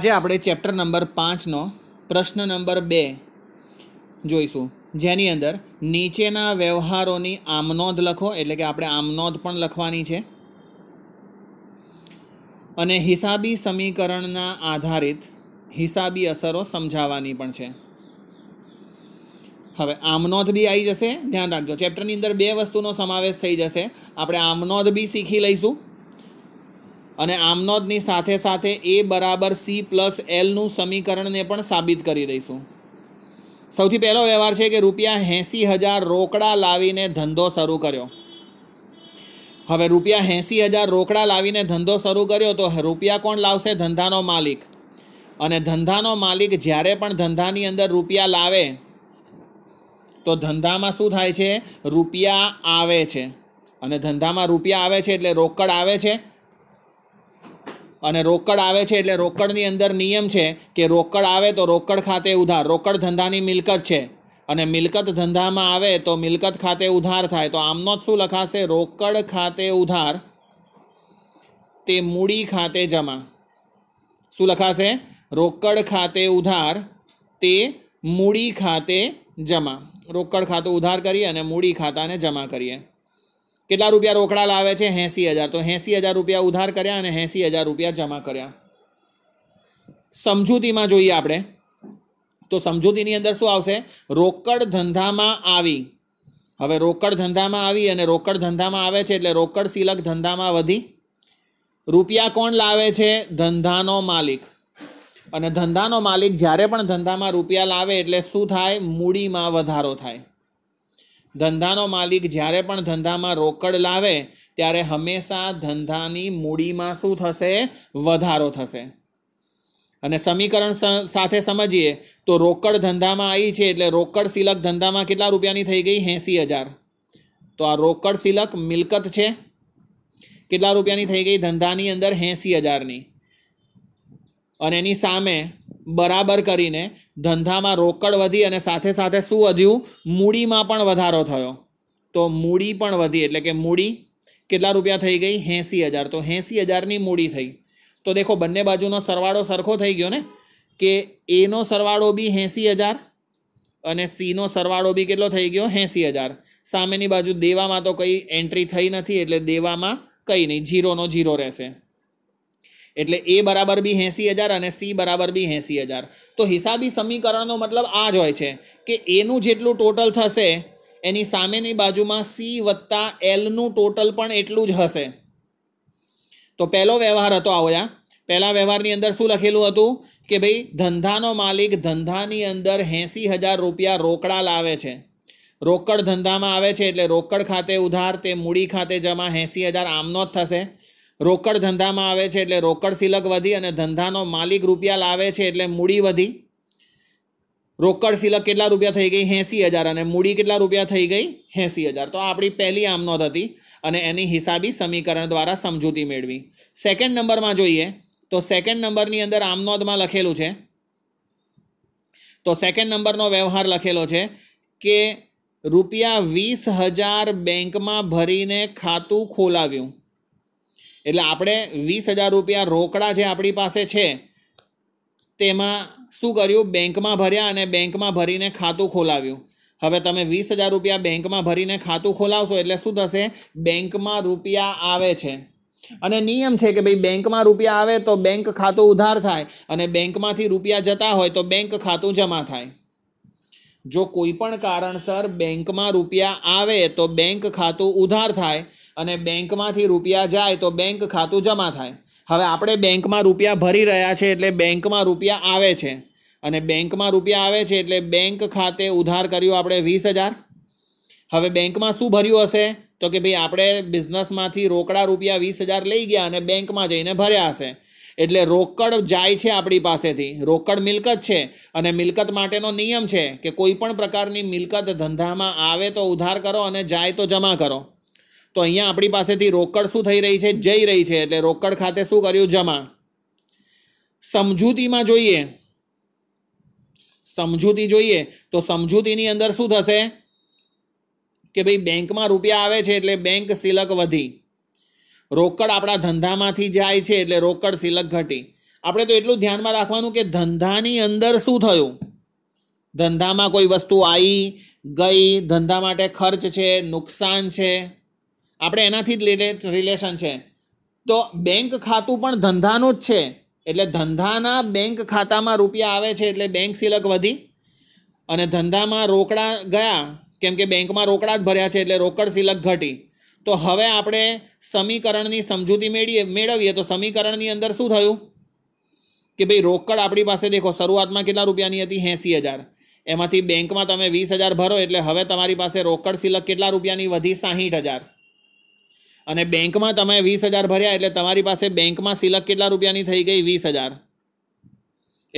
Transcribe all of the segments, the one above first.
આજે આપણે chapter number પાંચનો પ્રશ્ન નંબર બે જોઈશું જેની અંદર નીચેના વ્યવહારોની આમનોંધ લખો એટલે કે આપણે આમનોંધ પણ લખવાની છે અને હિસાબી સમીકરણના આધારિત હિસાબી અસરો સમજાવવાની પણ છે હવે આમનોંધ બી આવી જશે ધ્યાન રાખજો ચેપ્ટરની અંદર બે વસ્તુનો સમાવેશ થઈ જશે આપણે આમનોંધ બી શીખી લઈશું અને આમનોદની સાથે સાથે એ બરાબર સી પ્લસ એલનું સમીકરણને પણ સાબિત કરી દઈશું સૌથી પહેલો વ્યવહાર છે કે રૂપિયા એંસી હજાર રોકડા લાવીને ધંધો શરૂ કર્યો હવે રૂપિયા એંસી હજાર રોકડા લાવીને ધંધો શરૂ કર્યો તો રૂપિયા કોણ લાવશે ધંધાનો માલિક અને ધંધાનો માલિક જ્યારે પણ ધંધાની અંદર રૂપિયા લાવે તો ધંધામાં શું થાય છે રૂપિયા આવે છે અને ધંધામાં રૂપિયા આવે છે એટલે રોકડ આવે છે અને રોકડ આવે છે એટલે રોકડની અંદર નિયમ છે કે રોકડ આવે તો રોકડ ખાતે ઉધાર રોકડ ધંધાની મિલકત છે અને મિલકત ધંધામાં આવે તો મિલકત ખાતે ઉધાર થાય તો આમનો જ શું લખાશે રોકડ ખાતે ઉધાર તે મૂડી ખાતે જમા શું લખાશે રોકડ ખાતે ઉધાર તે મૂડી ખાતે જમા રોકડ ખાતું ઉધાર કરીએ અને મૂડી ખાતાને જમા કરીએ કેટલા રૂપિયા રોકડા લાવે છે એંસી હજાર તો એંસી હજાર રૂપિયા ઉધાર કર્યા અને એંસી હજાર રૂપિયા જમા કર્યા સમજૂતીમાં જોઈએ આપણે તો સમજૂતીની અંદર શું આવશે રોકડ ધંધામાં આવી હવે રોકડ ધંધામાં આવી અને રોકડ ધંધામાં આવે છે એટલે રોકડ સિલક ધંધામાં વધી રૂપિયા કોણ લાવે છે ધંધાનો માલિક અને ધંધાનો માલિક જ્યારે પણ ધંધામાં રૂપિયા લાવે એટલે શું થાય મૂડીમાં વધારો થાય ધંધાનો માલિક જ્યારે પણ ધંધામાં રોકડ લાવે ત્યારે હંમેશા ધંધાની મૂડીમાં શું થશે વધારો થશે અને સમીકરણ સાથે સમજીએ તો રોકડ ધંધામાં આવી છે એટલે રોકડ સિલક ધંધામાં કેટલા રૂપિયાની થઈ ગઈ એંસી હજાર તો આ રોકડ સિલક મિલકત છે કેટલા રૂપિયાની થઈ ગઈ ધંધાની અંદર એંસી હજારની અને એની સામે બરાબર કરીને ધંધામાં રોકડ વધી અને સાથે સાથે શું વધ્યું મૂડીમાં પણ વધારો થયો તો મૂડી પણ વધી એટલે કે મૂડી કેટલા રૂપિયા થઈ ગઈ એંસી હજાર તો એંસી હજારની મૂડી થઈ તો દેખો બંને બાજુનો સરવાળો સરખો થઈ ગયો ને કે એનો સરવાળો બી એંસી હજાર અને સીનો સરવાળો બી કેટલો થઈ ગયો એંસી હજાર સામેની બાજુ દેવામાં તો કંઈ એન્ટ્રી થઈ નથી એટલે દેવામાં કંઈ નહીં જીરોનો જીરો રહેશે એટલે એ બરાબર બી એંસી હજાર અને સી બરાબર બી એંસી હજાર તો હિસાબી સમીકરણનો મતલબ આ જ હોય છે કે એનું જેટલું ટોટલ થશે એની સામેની બાજુમાં સી વત્તા એલનું ટોટલ પણ એટલું જ હશે તો પહેલો વ્યવહાર હતો આવ્યા પહેલાં વ્યવહારની અંદર શું લખેલું હતું કે ભાઈ ધંધાનો માલિક ધંધાની અંદર એંસી હજાર રૂપિયા રોકડા લાવે છે રોકડ ધંધામાં આવે છે એટલે રોકડ ખાતે ઉધાર તે મૂડી ખાતે જમા એંસી હજાર આમનો જ થશે રોકડ ધંધામાં આવે છે એટલે રોકડ સિલક વધી અને ધંધાનો માલિક રૂપિયા લાવે છે એટલે મૂડી વધી રોકડ સિલક કેટલા રૂપિયા થઈ ગઈ એંસી હજાર અને મૂડી કેટલા રૂપિયા થઈ ગઈ એંસી હજાર તો આપણી પહેલી આમનોંધ હતી અને એની હિસાબી સમીકરણ દ્વારા સમજૂતી મેળવી સેકન્ડ નંબરમાં જોઈએ તો સેકન્ડ નંબરની અંદર આમનોંધમાં લખેલું છે તો સેકન્ડ નંબરનો વ્યવહાર લખેલો છે કે રૂપિયા વીસ હજાર બેંકમાં ભરીને ખાતું ખોલાવ્યું એટલે આપણે વીસ હજાર રૂપિયા રોકડા જે આપણી પાસે છે તેમાં શું કર્યું બેંકમાં ભર્યા અને બેંકમાં ભરીને ખાતું ખોલાવ્યું હવે તમે વીસ હજાર રૂપિયા બેંકમાં ભરીને ખાતું ખોલાવશો એટલે શું થશે બેંકમાં રૂપિયા આવે છે અને નિયમ છે કે ભાઈ બેંકમાં રૂપિયા આવે તો બેંક ખાતું ઉધાર થાય અને બેંકમાંથી રૂપિયા જતા હોય તો બેંક ખાતું જમા થાય જો કોઈ પણ કારણસર બેંકમાં રૂપિયા આવે તો બેંક ખાતું ઉધાર થાય અને બેંકમાંથી રૂપિયા જાય તો બેંક ખાતું જમા થાય હવે આપણે બેંકમાં રૂપિયા ભરી રહ્યા છે એટલે બેંકમાં રૂપિયા આવે છે અને બેંકમાં રૂપિયા આવે છે એટલે બેંક ખાતે ઉધાર કર્યું આપણે વીસ હજાર હવે બેંકમાં શું ભર્યું હશે તો કે ભાઈ આપણે બિઝનેસમાંથી રોકડા રૂપિયા વીસ હજાર લઈ ગયા અને બેંકમાં જઈને ભર્યા હશે એટલે રોકડ જાય છે આપણી પાસેથી રોકડ મિલકત છે અને મિલકત માટેનો નિયમ છે કે કોઈ પણ પ્રકારની મિલકત ધંધામાં આવે તો ઉધાર કરો અને જાય તો જમા કરો તો અહીંયા આપણી પાસેથી રોકડ શું થઈ રહી છે જઈ રહી છે એટલે રોકડ ખાતે શું કર્યું જમા સમજૂતીમાં જોઈએ સમજૂતી જોઈએ તો સમજૂતીની અંદર શું થશે કે ભાઈ બેંકમાં રૂપિયા આવે છે એટલે બેંક સિલક વધી રોકડ આપણા ધંધામાંથી જાય છે એટલે રોકડ સિલક ઘટી આપણે તો એટલું ધ્યાનમાં રાખવાનું કે ધંધાની અંદર શું થયું ધંધામાં કોઈ વસ્તુ આવી ગઈ ધંધા માટે ખર્ચ છે નુકસાન છે આપણે એનાથી જ રિલેટ રિલેશન છે તો બેંક ખાતું પણ ધંધાનું જ છે એટલે ધંધાના બેંક ખાતામાં રૂપિયા આવે છે એટલે બેંક સિલક વધી અને ધંધામાં રોકડા ગયા કેમ કે બેંકમાં રોકડા જ ભર્યા છે એટલે રોકડ સિલક ઘટી તો હવે આપણે સમીકરણની સમજૂતી મેળવીએ મેળવીએ તો સમીકરણની અંદર શું થયું કે ભાઈ રોકડ આપણી પાસે દેખો શરૂઆતમાં કેટલા રૂપિયાની હતી એંસી હજાર એમાંથી બેંકમાં તમે વીસ હજાર ભરો એટલે હવે તમારી પાસે રોકડ સિલક કેટલા રૂપિયાની વધી સાહીઠ હજાર અને બેંકમાં તમે વીસ હજાર ભર્યા એટલે તમારી પાસે બેંકમાં સિલક કેટલા રૂપિયાની થઈ ગઈ વીસ હજાર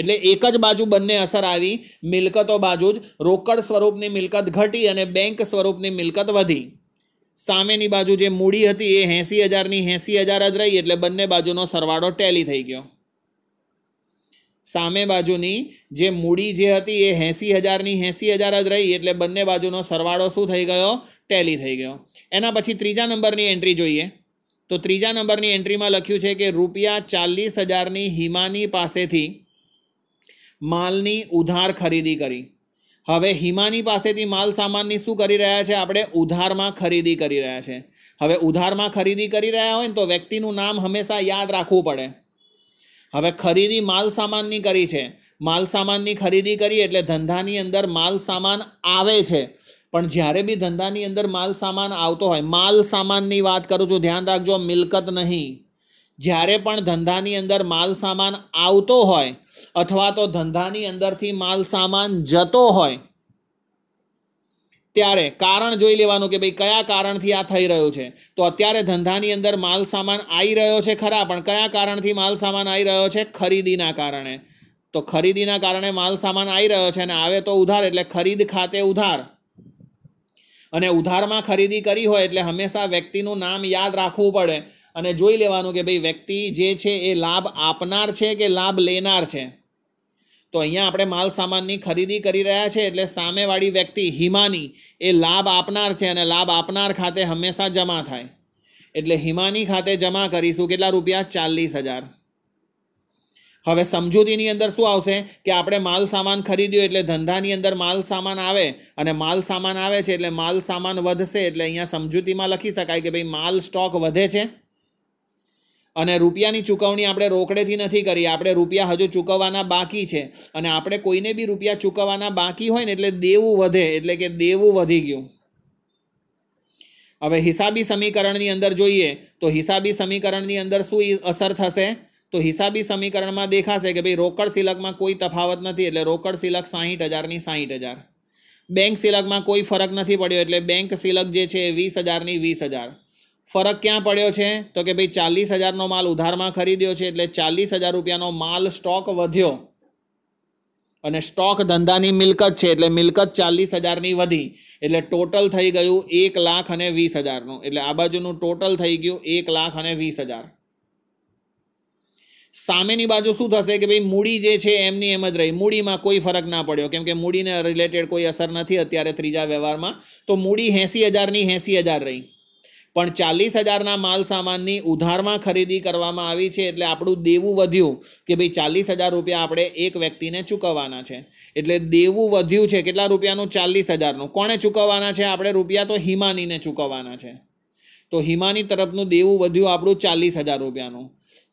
એટલે એક જ બાજુ બંને અસર આવી મિલકતો બાજુ જ રોકડ સ્વરૂપની મિલકત ઘટી અને બેંક સ્વરૂપની મિલકત વધી સામેની બાજુ જે મૂડી હતી એ એંસી હજારની એંસી હજાર જ રહી એટલે બંને બાજુનો સરવાળો ટેલી થઈ ગયો સામે બાજુની જે મૂડી જે હતી એ એંસી હજારની એંસી હજાર જ રહી એટલે બંને બાજુનો સરવાળો શું થઈ ગયો ટેલી થઈ ગયો એના પછી ત્રીજા નંબરની એન્ટ્રી જોઈએ તો ત્રીજા નંબરની એન્ટ્રીમાં લખ્યું છે કે રૂપિયા ચાલીસ હજારની હિમાની પાસેથી માલની ઉધાર ખરીદી કરી હવે હિમાની પાસેથી માલ સામાનની શું કરી રહ્યા છે આપણે ઉધારમાં ખરીદી કરી રહ્યા છે હવે ઉધારમાં ખરીદી કરી રહ્યા હોય ને તો વ્યક્તિનું નામ હંમેશા યાદ રાખવું પડે હવે ખરીદી માલ સામાનની કરી છે માલ સામાનની ખરીદી કરી એટલે ધંધાની અંદર માલ સામાન આવે છે પણ જ્યારે બી ધંધાની અંદર માલ સામાન આવતો હોય માલ સામાનની વાત કરું છું ધ્યાન રાખજો મિલકત નહીં જ્યારે પણ ધંધાની અંદર માલ સામાન આવતો હોય અથવા તો ધંધાની અંદરથી માલ સામાન જતો હોય ત્યારે કારણ જોઈ લેવાનું કે ભાઈ કયા કારણથી આ થઈ રહ્યું છે તો અત્યારે ધંધાની અંદર માલ સામાન આવી રહ્યો છે ખરા પણ કયા કારણથી માલ સામાન આવી રહ્યો છે ખરીદીના કારણે તો ખરીદીના કારણે માલ સામાન આવી રહ્યો છે અને આવે તો ઉધાર એટલે ખરીદ ખાતે ઉધાર અને ઉધારમાં ખરીદી કરી હોય એટલે હંમેશા વ્યક્તિનું નામ યાદ રાખવું પડે અને જોઈ લેવાનું કે ભાઈ વ્યક્તિ જે છે એ લાભ આપનાર છે કે લાભ લેનાર છે તો અહીંયા આપણે માલ સામાનની ખરીદી કરી રહ્યા છે એટલે સામેવાળી વ્યક્તિ હિમાની એ લાભ આપનાર છે અને લાભ આપનાર ખાતે હંમેશા જમા થાય એટલે હિમાની ખાતે જમા કરીશું કેટલા રૂપિયા ચાલીસ હજાર હવે સમજૂતીની અંદર શું આવશે કે આપણે માલ સામાન ખરીદ્યો એટલે ધંધાની અંદર માલ સામાન આવે અને માલ સામાન આવે છે એટલે માલ સામાન વધશે એટલે અહીંયા સમજૂતીમાં લખી શકાય કે ભાઈ માલ સ્ટોક વધે છે અને રૂપિયાની ચૂકવણી આપણે રોકડેથી નથી કરી આપણે રૂપિયા હજુ ચૂકવવાના બાકી છે અને આપણે કોઈને બી રૂપિયા ચૂકવવાના બાકી હોય ને એટલે દેવું વધે એટલે કે દેવું વધી ગયું હવે હિસાબી સમીકરણની અંદર જોઈએ તો હિસાબી સમીકરણની અંદર શું અસર થશે તો હિસાબી સમીકરણમાં દેખાશે કે ભાઈ રોકડ સિલકમાં કોઈ તફાવત નથી એટલે રોકડ સિલક સાહીઠ હજારની સાહીઠ હજાર બેંક સિલકમાં કોઈ ફરક નથી પડ્યો એટલે બેંક સિલક જે છે એ વીસ હજારની વીસ હજાર ફરક ક્યાં પડ્યો છે તો કે ભાઈ ચાલીસ હજારનો માલ ઉધારમાં ખરીદ્યો છે એટલે ચાલીસ હજાર રૂપિયાનો માલ સ્ટોક વધ્યો અને સ્ટોક ધંધાની મિલકત છે એટલે મિલકત ચાલીસ હજારની વધી એટલે ટોટલ થઈ ગયું એક લાખ અને વીસ હજારનું એટલે આ બાજુનું ટોટલ થઈ ગયું એક લાખ અને વીસ હજાર સામેની બાજુ શું થશે કે ભાઈ મૂડી જે છે એમની એમ જ રહી મૂડીમાં કોઈ ફરક ના પડ્યો કેમ કે મૂડીને રિલેટેડ કોઈ અસર નથી અત્યારે ત્રીજા વ્યવહારમાં તો મૂડી એંસી હજારની એંસી હજાર રહી પણ ચાલીસ હજારના માલ સામાનની ઉધારમાં ખરીદી કરવામાં આવી છે એટલે આપણું દેવું વધ્યું કે ભાઈ ચાલીસ હજાર રૂપિયા આપણે એક વ્યક્તિને ચૂકવવાના છે એટલે દેવું વધ્યું છે કેટલા રૂપિયાનું ચાલીસ હજારનું કોણે ચૂકવવાના છે આપણે રૂપિયા તો હિમાનીને ચૂકવવાના છે તો હિમાની તરફનું દેવું વધ્યું આપણું ચાલીસ હજાર રૂપિયાનું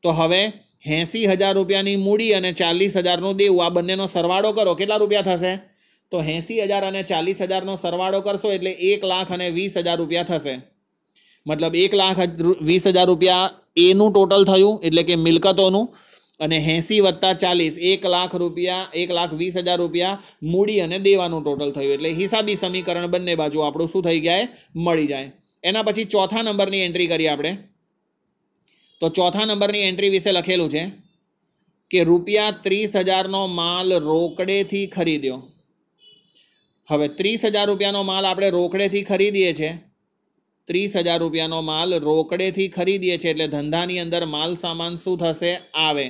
તો હવે એંસી હજાર રૂપિયાની મૂડી અને ચાલીસ હજારનું દેવું આ બંનેનો સરવાળો કરો કેટલા રૂપિયા થશે તો એંસી હજાર અને ચાલીસ હજારનો સરવાળો કરશો એટલે એક લાખ અને વીસ હજાર રૂપિયા થશે મતલબ એક લાખ વીસ હજાર રૂપિયા એનું ટોટલ થયું એટલે કે મિલકતોનું અને એંસી વત્તા ચાલીસ એક લાખ રૂપિયા એક લાખ વીસ હજાર રૂપિયા મૂડી અને દેવાનું ટોટલ થયું એટલે હિસાબી સમીકરણ બંને બાજુ આપણું શું થઈ જાય મળી જાય એના પછી ચોથા નંબરની એન્ટ્રી કરીએ આપણે તો ચોથા નંબરની એન્ટ્રી વિશે લખેલું છે કે રૂપિયા ત્રીસ હજારનો માલ રોકડેથી ખરીદ્યો હવે ત્રીસ હજાર રૂપિયાનો માલ આપણે રોકડેથી ખરીદીએ છીએ ત્રીસ હજાર રૂપિયાનો માલ રોકડેથી ખરીદીએ છીએ એટલે ધંધાની અંદર માલ સામાન શું થશે આવે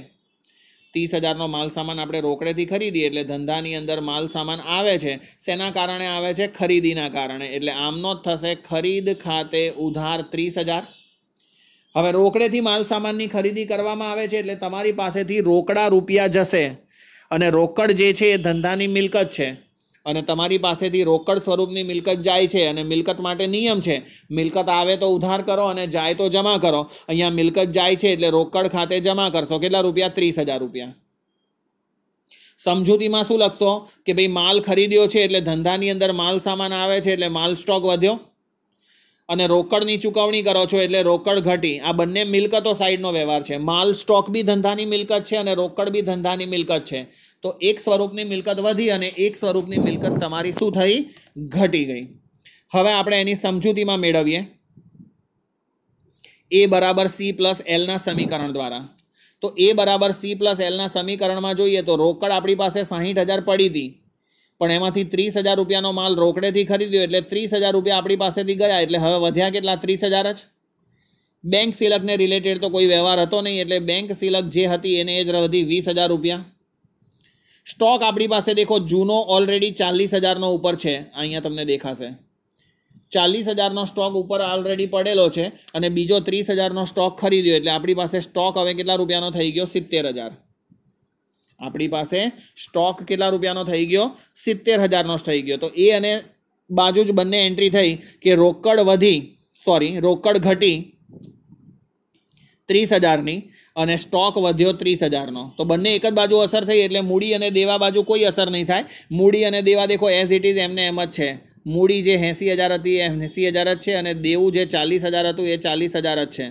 ત્રીસ હજારનો માલ સામાન આપણે રોકડેથી ખરીદીએ એટલે ધંધાની અંદર માલ સામાન આવે છે શેના કારણે આવે છે ખરીદીના કારણે એટલે આમનો જ થશે ખરીદ ખાતે ઉધાર ત્રીસ હજાર હવે રોકડેથી માલસામાનની ખરીદી કરવામાં આવે છે એટલે તમારી પાસેથી રોકડા રૂપિયા જશે અને રોકડ જે છે એ ધંધાની મિલકત છે અને તમારી પાસેથી રોકડ સ્વરૂપની મિલકત જાય છે અને મિલકત માટે નિયમ છે મિલકત આવે તો ઉધાર કરો અને જાય તો જમા કરો અહીંયા મિલકત જાય છે એટલે રોકડ ખાતે જમા કરશો કેટલા રૂપિયા ત્રીસ હજાર રૂપિયા સમજૂતીમાં શું લખશો કે ભાઈ માલ ખરીદ્યો છે એટલે ધંધાની અંદર માલ સામાન આવે છે એટલે માલ સ્ટોક વધ્યો અને રોકડની ચૂકવણી કરો છો એટલે રોકડ ઘટી આ બંને મિલકતો સાઈડનો વ્યવહાર છે માલ સ્ટોક બી ધંધાની મિલકત છે અને રોકડ બી ધંધાની મિલકત છે તો એક સ્વરૂપની મિલકત વધી અને એક સ્વરૂપની મિલકત તમારી શું થઈ ઘટી ગઈ હવે આપણે એની સમજૂતીમાં મેળવીએ એ બરાબર સી પ્લસ એલના સમીકરણ દ્વારા તો એ બરાબર સી પ્લસ એલના સમીકરણમાં જોઈએ તો રોકડ આપણી પાસે સાહીઠ હજાર પડી હતી પણ એમાંથી ત્રીસ હજાર રૂપિયાનો માલ રોકડેથી ખરીદ્યો એટલે ત્રીસ હજાર રૂપિયા આપણી પાસેથી ગયા એટલે હવે વધ્યા કેટલા ત્રીસ હજાર જ બેંક સિલકને રિલેટેડ તો કોઈ વ્યવહાર હતો નહીં એટલે બેંક સિલક જે હતી એને એ જ વધી વીસ હજાર રૂપિયા સ્ટોક આપણી પાસે દેખો જૂનો ઓલરેડી ચાલીસ હજારનો ઉપર છે અહીંયા તમને દેખાશે ચાલીસ હજારનો સ્ટોક ઉપર ઓલરેડી પડેલો છે અને બીજો ત્રીસ હજારનો સ્ટોક ખરીદ્યો એટલે આપણી પાસે સ્ટોક હવે કેટલા રૂપિયાનો થઈ ગયો સિત્તેર હજાર આપણી પાસે સ્ટોક કેટલા રૂપિયાનો થઈ ગયો સિત્તેર હજારનો થઈ ગયો તો એ અને બાજુ જ બંને એન્ટ્રી થઈ કે રોકડ વધી સોરી રોકડ ઘટી ત્રીસ હજારની અને સ્ટોક વધ્યો ત્રીસ હજારનો તો બંને એક જ બાજુ અસર થઈ એટલે મૂડી અને દેવા બાજુ કોઈ અસર નહીં થાય મૂડી અને દેવા દેખો એઝ ઇટ ઇઝ એમને એમ જ છે મૂડી જે એંસી હજાર હતી એ એંસી હજાર જ છે અને દેવું જે ચાલીસ હજાર હતું એ ચાલીસ હજાર જ છે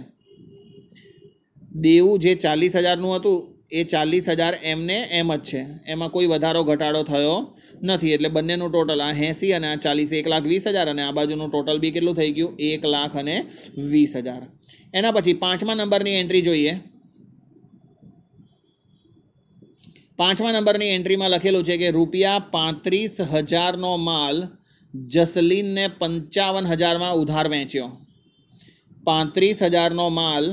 દેવું જે ચાલીસ હજારનું હતું એ ચાલીસ હજાર એમને એમ જ છે એમાં કોઈ વધારો ઘટાડો થયો નથી એટલે બંનેનું ટોટલ આ એંસી અને આ ચાલીસ એક લાખ વીસ હજાર અને આ બાજુનું ટોટલ બી કેટલું થઈ ગયું એક લાખ અને વીસ હજાર એના પછી પાંચમા નંબરની એન્ટ્રી જોઈએ પાંચમા નંબરની એન્ટ્રીમાં લખેલું છે કે રૂપિયા પાંત્રીસ હજારનો માલ જસલીનને પંચાવન હજારમાં ઉધાર વેચ્યો પાંત્રીસ હજારનો માલ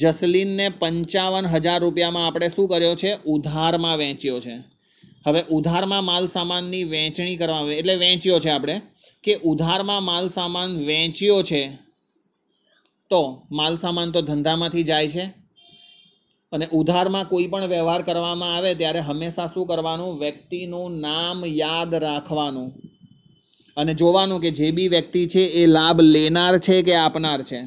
જસલીનને પંચાવન હજાર રૂપિયામાં આપણે શું કર્યો છે ઉધારમાં વેચ્યો છે હવે ઉધારમાં માલ સામાનની વેચણી કરવામાં એટલે વેચ્યો છે આપણે કે ઉધારમાં માલ સામાન વેચ્યો છે તો માલ સામાન તો ધંધામાંથી જાય છે અને ઉધારમાં કોઈ પણ વ્યવહાર કરવામાં આવે ત્યારે હંમેશા શું કરવાનું વ્યક્તિનું નામ યાદ રાખવાનું અને જોવાનું કે જે બી વ્યક્તિ છે એ લાભ લેનાર છે કે આપનાર છે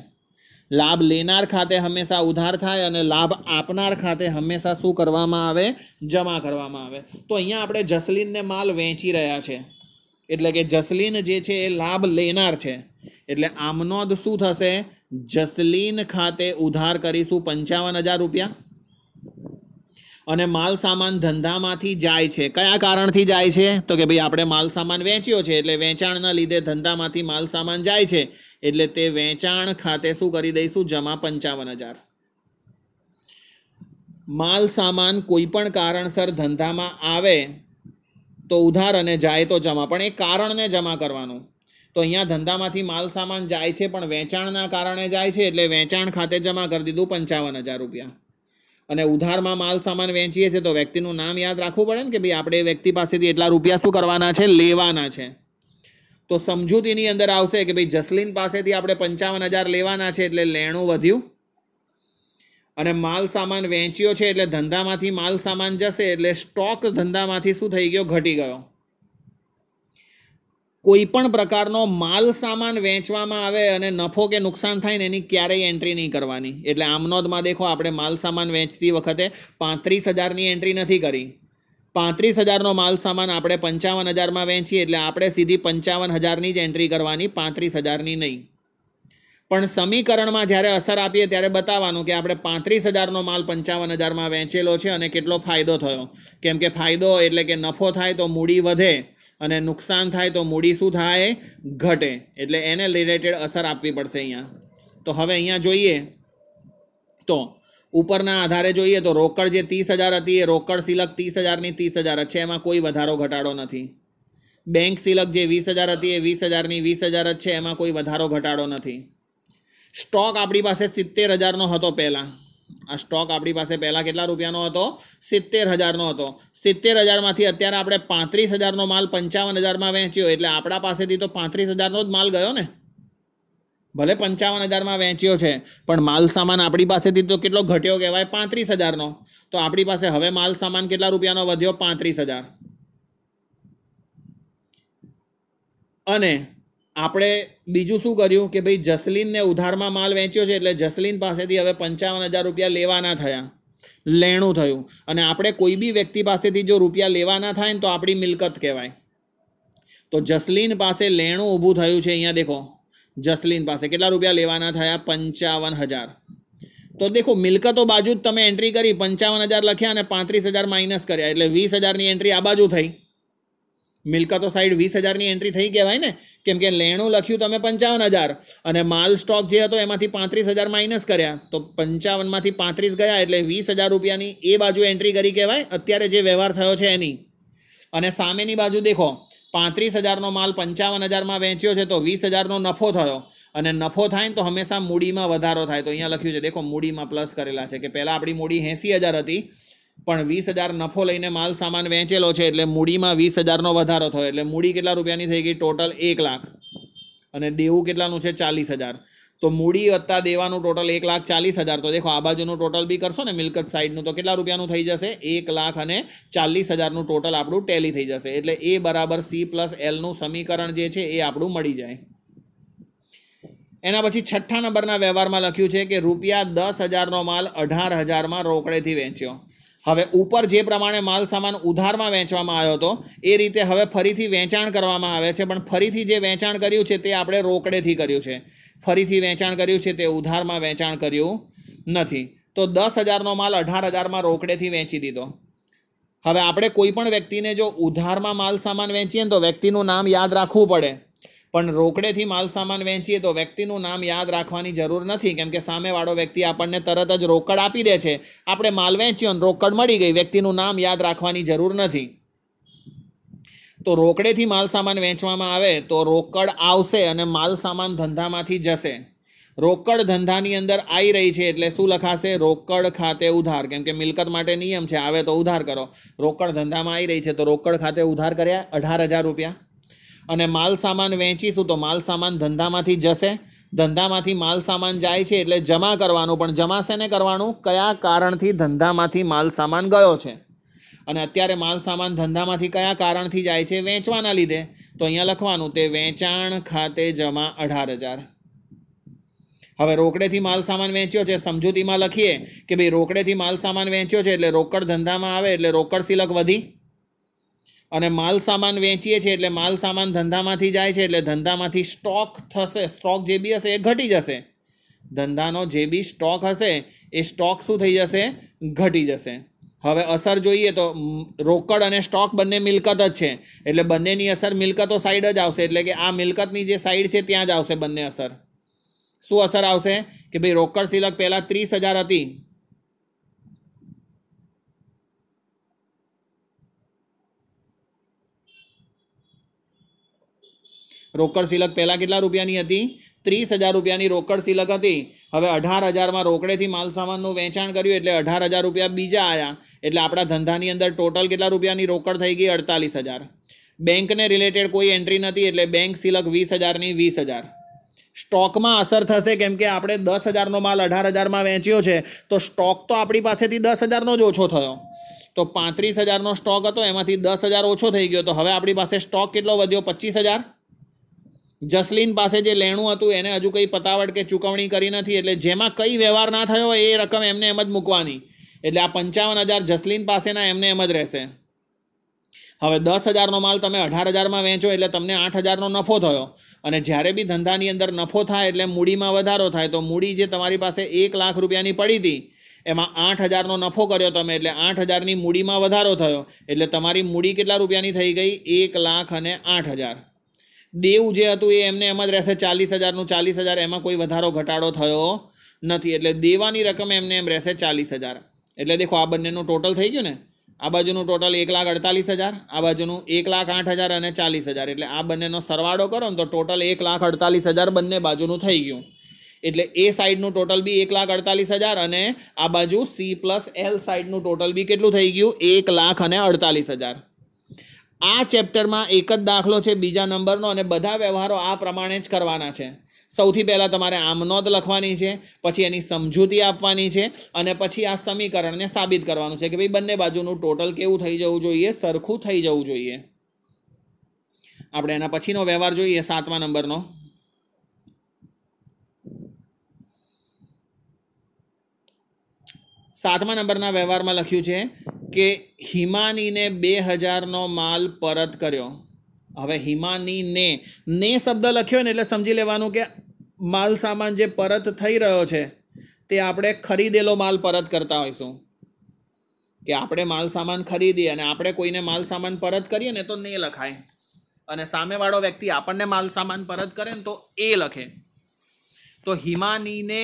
લાભ લેનાર ખાતે હંમેશા ઉધાર થાય અને લાભ આપનાર ખાતે હંમેશા શું કરવામાં આવે જમા કરવામાં આવે તો અહીંયા આપણે જસલીનને માલ વેચી રહ્યા છે એટલે કે જસલીન જે છે એ લાભ લેનાર છે એટલે આમનો જ શું થશે જસલીન ખાતે ઉધાર કરીશું પંચાવન હજાર રૂપિયા અને માલ સામાન ધંધામાંથી જાય છે કયા કારણથી જાય છે તો કે ભાઈ આપણે માલ સામાન વેચ્યો છે એટલે વેચાણના લીધે ધંધામાંથી માલ સામાન જાય છે એટલે તે વેચાણ ખાતે શું કરી દઈશું જમા પંચાવન હજાર માલ સામાન કોઈ પણ કારણસર ધંધામાં આવે તો ઉધાર અને જાય તો જમા પણ એ કારણને જમા કરવાનું તો અહીંયા ધંધામાંથી માલ સામાન જાય છે પણ વેચાણના કારણે જાય છે એટલે વેચાણ ખાતે જમા કરી દીધું પંચાવન હજાર રૂપિયા અને ઉધારમાં માલ સામાન વેચીએ છીએ તો વ્યક્તિનું નામ યાદ રાખવું પડે ને કે ભાઈ આપણે એ વ્યક્તિ પાસેથી એટલા રૂપિયા શું કરવાના છે લેવાના છે તો સમજૂતીની અંદર આવશે કે ભાઈ જસલીન પાસેથી આપણે પંચાવન હજાર લેવાના છે એટલે લેણું વધ્યું અને માલ સામાન વેચ્યો છે એટલે ધંધામાંથી માલ સામાન જશે એટલે સ્ટોક ધંધામાંથી શું થઈ ગયો ઘટી ગયો કોઈ પણ પ્રકારનો માલ સામાન વેચવામાં આવે અને નફો કે નુકસાન થાય ને એની ક્યારેય એન્ટ્રી નહીં કરવાની એટલે આમનોદમાં દેખો આપણે માલ સામાન વેચતી વખતે પાંત્રીસ હજારની એન્ટ્રી નથી કરી પાંત્રીસ હજારનો માલ સામાન આપણે પંચાવન હજારમાં વેચીએ એટલે આપણે સીધી પંચાવન હજારની જ એન્ટ્રી કરવાની પાંત્રીસ હજારની નહીં પણ સમીકરણમાં જ્યારે અસર આપીએ ત્યારે બતાવવાનું કે આપણે પાંત્રીસ હજારનો માલ પંચાવન હજારમાં વેચેલો છે અને કેટલો ફાયદો થયો કેમ કે ફાયદો એટલે કે નફો થાય તો મૂડી વધે અને નુકસાન થાય તો મૂડી શું થાય ઘટે એટલે એને રિલેટેડ અસર આપવી પડશે અહીંયા તો હવે અહીંયા જોઈએ તો ઉપરના આધારે જોઈએ તો રોકડ જે ત્રીસ હજાર હતી એ રોકડ સિલક ત્રીસ હજારની ત્રીસ હજાર છે એમાં કોઈ વધારો ઘટાડો નથી બેંક સિલક જે વીસ હજાર હતી એ વીસ હજારની વીસ હજાર જ છે એમાં કોઈ વધારો ઘટાડો નથી સ્ટોક આપણી પાસે સિત્તેર હજારનો હતો પહેલાં આ સ્ટોક આપણી પાસે પહેલાં કેટલા રૂપિયાનો હતો સિત્તેર હજારનો હતો સિત્તેર હજારમાંથી અત્યારે આપણે પાંત્રીસ હજારનો માલ પંચાવન હજારમાં વેચ્યો એટલે આપણા પાસેથી તો પાંત્રીસ હજારનો જ માલ ગયો ને ભલે પંચાવન હજારમાં વેચ્યો છે પણ માલ સામાન આપણી પાસેથી તો કેટલો ઘટ્યો કહેવાય પાંત્રીસ હજારનો તો આપણી પાસે હવે માલ સામાન કેટલા રૂપિયાનો વધ્યો પાંત્રીસ હજાર અને આપણે બીજું શું કર્યું કે ભાઈ જસલીનને ઉધારમાં માલ વેચ્યો છે એટલે જસલીન પાસેથી હવે પંચાવન હજાર રૂપિયા લેવાના થયા લેણું થયું અને આપણે કોઈ બી વ્યક્તિ પાસેથી જો રૂપિયા લેવાના થાય ને તો આપણી મિલકત કહેવાય તો જસલીન પાસે લેણું ઊભું થયું છે અહીંયા દેખો જસલીન પાસે કેટલા રૂપિયા લેવાના થયા પંચાવન હજાર તો દેખો મિલકતો બાજુ જ તમે એન્ટ્રી કરી પંચાવન હજાર લખ્યા અને પાંત્રીસ હજાર માઇનસ કર્યા એટલે વીસ હજારની એન્ટ્રી આ બાજુ થઈ મિલકતો સાઈડ વીસ હજારની એન્ટ્રી થઈ કહેવાય ને કેમ કે લેણું લખ્યું તમે પંચાવન હજાર અને માલ સ્ટોક જે હતો એમાંથી પાંત્રીસ હજાર માઇનસ કર્યા તો પંચાવનમાંથી પાંત્રીસ ગયા એટલે વીસ હજાર રૂપિયાની એ બાજુ એન્ટ્રી કરી કહેવાય અત્યારે જે વ્યવહાર થયો છે એની અને સામેની બાજુ દેખો પાંત્રીસ હજારનો માલ પંચાવન હજારમાં વેચ્યો છે તો વીસ હજારનો નફો થયો અને નફો થાય ને તો હંમેશા મૂડીમાં વધારો થાય તો અહીંયા લખ્યું છે દેખો મૂડીમાં પ્લસ કરેલા છે કે પહેલાં આપણી મૂડી એંસી હજાર હતી પણ વીસ હજાર નફો લઈને માલ સામાન વેચેલો છે એટલે મૂડીમાં વીસ હજારનો વધારો થયો એટલે મૂડી કેટલા રૂપિયાની થઈ ગઈ ટોટલ એક લાખ અને દેવું કેટલાનું છે ચાલીસ હજાર તો મૂડી વત્તા દેવાનું ટોટલ એક લાખ ચાલીસ હજાર તો દેખો આ બાજુનું ટોટલ બી કરશો ને મિલકત સાઈડનું તો કેટલા રૂપિયાનું થઈ જશે એક લાખ અને ચાલીસ હજારનું ટોટલ આપણું ટેલી થઈ જશે એટલે એ બરાબર સી પ્લસ એલનું સમીકરણ જે છે એ આપણું મળી જાય એના પછી છઠ્ઠા નંબરના વ્યવહારમાં લખ્યું છે કે રૂપિયા દસ હજારનો માલ અઢાર હજારમાં રોકડેથી વેચ્યો હવે ઉપર જે પ્રમાણે માલ સામાન ઉધારમાં વેચવામાં આવ્યો હતો એ રીતે હવે ફરીથી વેચાણ કરવામાં આવે છે પણ ફરીથી જે વેચાણ કર્યું છે તે આપણે રોકડેથી કર્યું છે ફરીથી વેચાણ કર્યું છે તે ઉધારમાં વેચાણ કર્યું નથી તો દસ હજારનો માલ અઢાર હજારમાં રોકડેથી વેચી દીધો હવે આપણે કોઈ પણ વ્યક્તિને જો ઉધારમાં માલ સામાન વેચીએ તો વ્યક્તિનું નામ યાદ રાખવું પડે પણ રોકડેથી માલ સામાન વેચીએ તો વ્યક્તિનું નામ યાદ રાખવાની જરૂર નથી કેમ કે સામેવાળો વ્યક્તિ આપણને તરત જ રોકડ આપી દે છે આપણે માલ વેચ્યો રોકડ મળી ગઈ વ્યક્તિનું નામ યાદ રાખવાની જરૂર નથી તો રોકડેથી માલ સામાન વેચવામાં આવે તો રોકડ આવશે અને માલ સામાન ધંધામાંથી જશે રોકડ ધંધાની અંદર આવી રહી છે એટલે શું લખાશે રોકડ ખાતે ઉધાર કેમ કે મિલકત માટે નિયમ છે આવે તો ઉધાર કરો રોકડ ધંધામાં આવી રહી છે તો રોકડ ખાતે ઉધાર કર્યા અઢાર હજાર રૂપિયા અને માલ સામાન વેચીશું તો માલ સામાન ધંધામાંથી જશે ધંધામાંથી માલ સામાન જાય છે એટલે જમા કરવાનું પણ જમા શેને કરવાનું કયા કારણથી ધંધામાંથી માલ સામાન ગયો છે અને અત્યારે માલ ધંધામાંથી કયા કારણથી જાય છે વેચવાના લીધે તો અહીંયા લખવાનું તે વેચાણ ખાતે જમા અઢાર હજાર હવે રોકડેથી માલ સામાન વેચ્યો છે સમજૂતીમાં લખીએ કે ભાઈ રોકડેથી માલ સામાન વેચ્યો છે એટલે રોકડ ધંધામાં આવે એટલે રોકડ સિલક વધી અને માલ સામાન વેચીએ છીએ એટલે માલ સામાન ધંધામાંથી જાય છે એટલે ધંધામાંથી સ્ટોક થશે સ્ટોક જે બી હશે એ ઘટી જશે ધંધાનો જે બી સ્ટોક હશે એ સ્ટોક શું થઈ જશે ઘટી જશે હવે અસર જોઈએ તો રોકડ અને સ્ટોક બંને મિલકત જ છે એટલે બંનેની અસર મિલકતો સાઈડ જ આવશે એટલે કે આ મિલકતની જે સાઈડ છે ત્યાં જ આવશે બંને અસર શું અસર આવશે કે ભાઈ રોકડ સિલક પહેલાં ત્રીસ હજાર હતી રોકડ સિલક પહેલાં કેટલા રૂપિયાની હતી ત્રીસ હજાર રૂપિયાની રોકડ સિલક હતી હવે અઢાર હજારમાં રોકડેથી માલસામાનનું વેચાણ કર્યું એટલે અઢાર હજાર રૂપિયા બીજા આવ્યા એટલે આપણા ધંધાની અંદર ટોટલ કેટલા રૂપિયાની રોકડ થઈ ગઈ અડતાલીસ હજાર બેંકને રિલેટેડ કોઈ એન્ટ્રી નથી એટલે બેંક સિલક વીસ હજારની વીસ હજાર સ્ટોકમાં અસર થશે કેમ કે આપણે દસ હજારનો માલ અઢાર હજારમાં વેચ્યો છે તો સ્ટોક તો આપણી પાસેથી દસ હજારનો જ ઓછો થયો તો પાંત્રીસ હજારનો સ્ટોક હતો એમાંથી દસ હજાર ઓછો થઈ ગયો તો હવે આપણી પાસે સ્ટોક કેટલો વધ્યો પચીસ હજાર જસલીન પાસે જે લેણું હતું એને હજુ કંઈ પતાવટ કે ચૂકવણી કરી નથી એટલે જેમાં કંઈ વ્યવહાર ના થયો એ રકમ એમને એમ જ મૂકવાની એટલે આ પંચાવન હજાર જસલીન પાસેના એમને એમ જ રહેશે હવે દસ હજારનો માલ તમે અઢાર હજારમાં વેચો એટલે તમને આઠ હજારનો નફો થયો અને જ્યારે બી ધંધાની અંદર નફો થાય એટલે મૂડીમાં વધારો થાય તો મૂડી જે તમારી પાસે એક લાખ રૂપિયાની પડી હતી એમાં આઠ હજારનો નફો કર્યો તમે એટલે આઠ હજારની મૂડીમાં વધારો થયો એટલે તમારી મૂડી કેટલા રૂપિયાની થઈ ગઈ એક લાખ અને આઠ હજાર દેવું જે હતું એ એમને એમ જ રહેશે ચાલીસ હજારનું ચાલીસ હજાર એમાં કોઈ વધારો ઘટાડો થયો નથી એટલે દેવાની રકમ એમને એમ રહેશે ચાલીસ હજાર એટલે દેખો આ બંનેનું ટોટલ થઈ ગયું ને આ બાજુનું ટોટલ એક લાખ અડતાલીસ હજાર આ બાજુનું એક લાખ આઠ હજાર અને ચાલીસ હજાર એટલે આ બંનેનો સરવાળો કરો ને તો ટોટલ એક લાખ અડતાલીસ હજાર બંને બાજુનું થઈ ગયું એટલે એ સાઈડનું ટોટલ બી એક લાખ અડતાલીસ હજાર અને આ બાજુ સી પ્લસ એલ સાઈડનું ટોટલ બી કેટલું થઈ ગયું એક લાખ અને અડતાલીસ હજાર આ ચેપ્ટરમાં એક જ દાખલો છે બીજા નંબરનો અને બધા વ્યવહારો આ પ્રમાણે જ કરવાના છે સૌથી પહેલાં તમારે આમ નોંધ લખવાની છે પછી એની સમજૂતી આપવાની છે અને પછી આ સમીકરણને સાબિત કરવાનું છે કે ભાઈ બંને બાજુનું ટોટલ કેવું થઈ જવું જોઈએ સરખું થઈ જવું જોઈએ આપણે એના પછીનો વ્યવહાર જોઈએ સાતમા નંબરનો સાતમા નંબરના વ્યવહારમાં લખ્યું છે કે હિમાનીને બે હજારનો માલ પરત કર્યો હવે હિમાનીને ને શબ્દ લખ્યો ને એટલે સમજી લેવાનું કે માલ સામાન જે પરત થઈ રહ્યો છે તે આપણે ખરીદેલો માલ પરત કરતા હોઈશું કે આપણે માલ સામાન ખરીદીએ અને આપણે કોઈને માલ સામાન પરત કરીએ ને તો ને લખાય અને સામેવાળો વ્યક્તિ આપણને માલ સામાન પરત કરે ને તો એ લખે તો હિમાનીને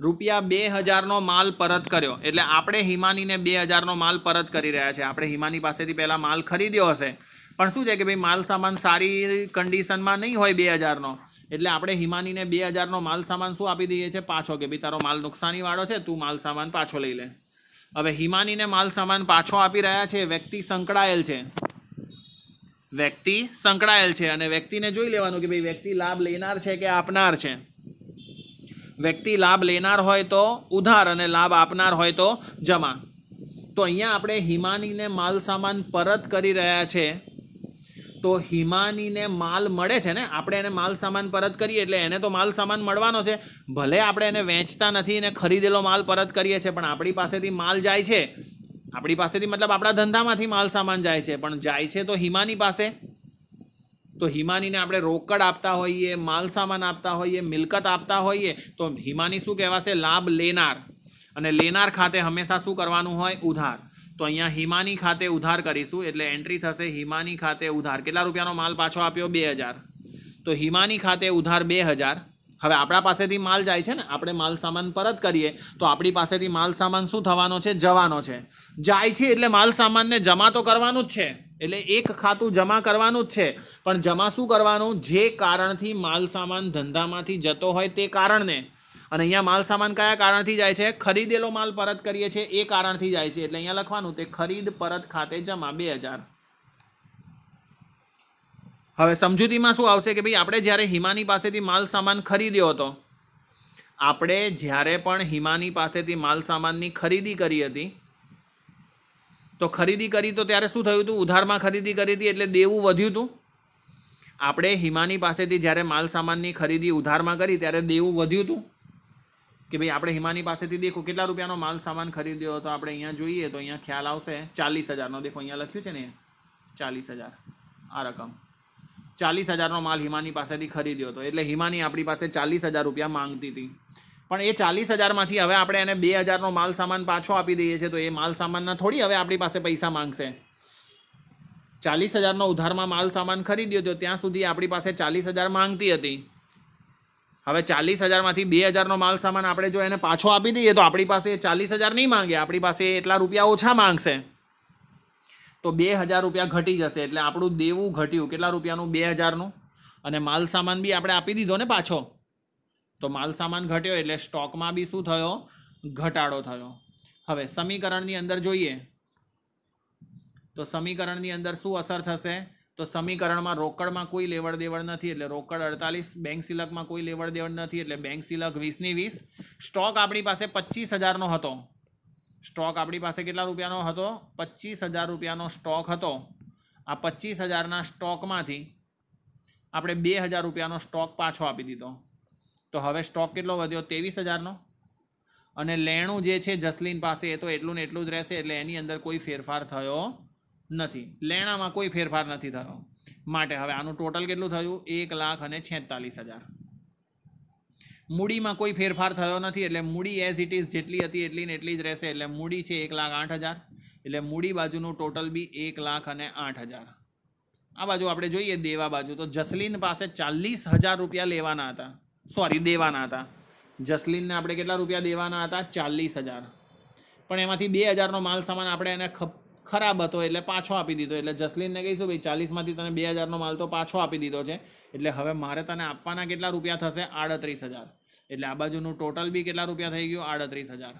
રૂપિયા બે હજારનો માલ પરત કર્યો એટલે આપણે હિમાનીને બે હજારનો માલ પરત કરી રહ્યા છે આપણે હિમાની પાસેથી પહેલાં માલ ખરીદ્યો હશે પણ શું છે કે ભાઈ માલ સામાન સારી કન્ડિશનમાં નહીં હોય બે હજારનો એટલે આપણે હિમાનીને બે હજારનો માલ સામાન શું આપી દઈએ છીએ પાછો કે ભાઈ તારો માલ નુકસાનીવાળો છે તું માલ સામાન પાછો લઈ લે હવે હિમાનીને માલ સામાન પાછો આપી રહ્યા છે વ્યક્તિ સંકળાયેલ છે વ્યક્તિ સંકળાયેલ છે અને વ્યક્તિને જોઈ લેવાનું કે ભાઈ વ્યક્તિ લાભ લેનાર છે કે આપનાર છે વ્યક્તિ લાભ લેનાર હોય તો ઉધાર અને લાભ આપનાર હોય તો જમા તો અહીંયા આપણે હિમાનીને માલ સામાન પરત કરી રહ્યા છે તો હિમાનીને માલ મળે છે ને આપણે એને માલ સામાન પરત કરીએ એટલે એને તો માલ સામાન મળવાનો છે ભલે આપણે એને વેચતા નથી એને ખરીદેલો માલ પરત કરીએ છીએ પણ આપણી પાસેથી માલ જાય છે આપણી પાસેથી મતલબ આપણા ધંધામાંથી માલ સામાન જાય છે પણ જાય છે તો હિમાની પાસે તો હિમાનીને આપણે રોકડ આપતા હોઈએ માલસામાન આપતા હોઈએ મિલકત આપતા હોઈએ તો હિમાની શું કહેવાશે લાભ લેનાર અને લેનાર ખાતે હંમેશા શું કરવાનું હોય ઉધાર તો અહીંયા હિમાની ખાતે ઉધાર કરીશું એટલે એન્ટ્રી થશે હિમાની ખાતે ઉધાર કેટલા રૂપિયાનો માલ પાછો આપ્યો બે હજાર તો હિમાની ખાતે ઉધાર બે હજાર હવે આપણા પાસેથી માલ જાય છે ને આપણે માલ સામાન પરત કરીએ તો આપણી પાસેથી માલસામાન શું થવાનો છે જવાનો છે જાય છે એટલે માલ સામાનને જમા તો કરવાનું જ છે એટલે એક ખાતું જમા કરવાનું જ છે પણ જમા શું કરવાનું જે કારણથી માલ સામાન ધંધામાંથી જતો હોય તે કારણને અને અહીંયા માલ સામાન કયા કારણથી જાય છે ખરીદેલો માલ પરત કરીએ છીએ એ કારણથી જાય છે એટલે અહીંયા લખવાનું તે ખરીદ પરત ખાતે જમા બે હજાર હવે સમજૂતીમાં શું આવશે કે ભાઈ આપણે જ્યારે હિમાની પાસેથી માલ સામાન ખરીદ્યો હતો આપણે જ્યારે પણ હિમાની પાસેથી માલ સામાનની ખરીદી કરી હતી તો ખરીદી કરી તો ત્યારે શું થયું હતું ઉધારમાં ખરીદી કરી હતી એટલે દેવું વધ્યું હતું આપણે હિમાની પાસેથી જ્યારે માલ સામાનની ખરીદી ઉધારમાં કરી ત્યારે દેવું વધ્યું હતું કે ભાઈ આપણે હિમાની પાસેથી દેખો કેટલા રૂપિયાનો માલ સામાન ખરીદ્યો તો આપણે અહીંયા જોઈએ તો અહીંયા ખ્યાલ આવશે ચાલીસ હજારનો દેખો અહીંયા લખ્યું છે ને ચાલીસ હજાર આ રકમ ચાલીસ હજારનો માલ હિમાની પાસેથી ખરીદ્યો હતો એટલે હિમાની આપણી પાસે ચાલીસ હજાર રૂપિયા માંગતી હતી પણ એ ચાલીસ હજારમાંથી હવે આપણે એને બે હજારનો માલ સામાન પાછો આપી દઈએ છીએ તો એ માલ સામાનના થોડી હવે આપણી પાસે પૈસા માંગશે ચાલીસ હજારનો ઉધારમાં માલ સામાન ખરીદ્યો તો ત્યાં સુધી આપણી પાસે ચાલીસ હજાર માંગતી હતી હવે ચાલીસ હજારમાંથી બે હજારનો માલ સામાન આપણે જો એને પાછો આપી દઈએ તો આપણી પાસે એ ચાલીસ હજાર નહીં માંગે આપણી પાસે એટલા રૂપિયા ઓછા માંગશે તો બે હજાર રૂપિયા ઘટી જશે એટલે આપણું દેવું ઘટ્યું કેટલા રૂપિયાનું બે હજારનું અને માલ સામાન બી આપણે આપી દીધો ને પાછો તો માલસામાન ઘટ્યો એટલે સ્ટોકમાં બી શું થયો ઘટાડો થયો હવે સમીકરણની અંદર જોઈએ તો સમીકરણની અંદર શું અસર થશે તો સમીકરણમાં રોકડમાં કોઈ લેવડ દેવડ નથી એટલે રોકડ અડતાલીસ બેંક સિલકમાં કોઈ લેવડ દેવડ નથી એટલે બેંક સિલક વીસની વીસ સ્ટોક આપણી પાસે પચીસ હજારનો હતો સ્ટોક આપણી પાસે કેટલા રૂપિયાનો હતો પચીસ હજાર રૂપિયાનો સ્ટોક હતો આ પચીસ હજારના સ્ટોકમાંથી આપણે બે હજાર રૂપિયાનો સ્ટોક પાછો આપી દીધો તો હવે સ્ટોક કેટલો વધ્યો ત્રેવીસ હજારનો અને લેણું જે છે જસલીન પાસે એ તો એટલું ને એટલું જ રહેશે એટલે એની અંદર કોઈ ફેરફાર થયો નથી લેણામાં કોઈ ફેરફાર નથી થયો માટે હવે આનું ટોટલ કેટલું થયું એક લાખ અને છેતાલીસ હજાર મૂડીમાં કોઈ ફેરફાર થયો નથી એટલે મૂડી એઝ ઇટ ઇઝ જેટલી હતી એટલી ને એટલી જ રહેશે એટલે મૂડી છે એક લાખ આઠ હજાર એટલે મૂડી બાજુનું ટોટલ બી એક લાખ અને આઠ હજાર આ બાજુ આપણે જોઈએ દેવા બાજુ તો જસલીન પાસે ચાલીસ હજાર રૂપિયા લેવાના હતા સોરી દેવાના હતા જસલીનને આપણે કેટલા રૂપિયા દેવાના હતા ચાલીસ હજાર પણ એમાંથી બે હજારનો માલ સામાન આપણે એને ખરાબ હતો એટલે પાછો આપી દીધો એટલે જસલીનને કહીશું ભાઈ ચાલીસમાંથી તને બે હજારનો માલ તો પાછો આપી દીધો છે એટલે હવે મારે તને આપવાના કેટલા રૂપિયા થશે આડત્રીસ હજાર એટલે આ બાજુનું ટોટલ બી કેટલા રૂપિયા થઈ ગયું આડત્રીસ હજાર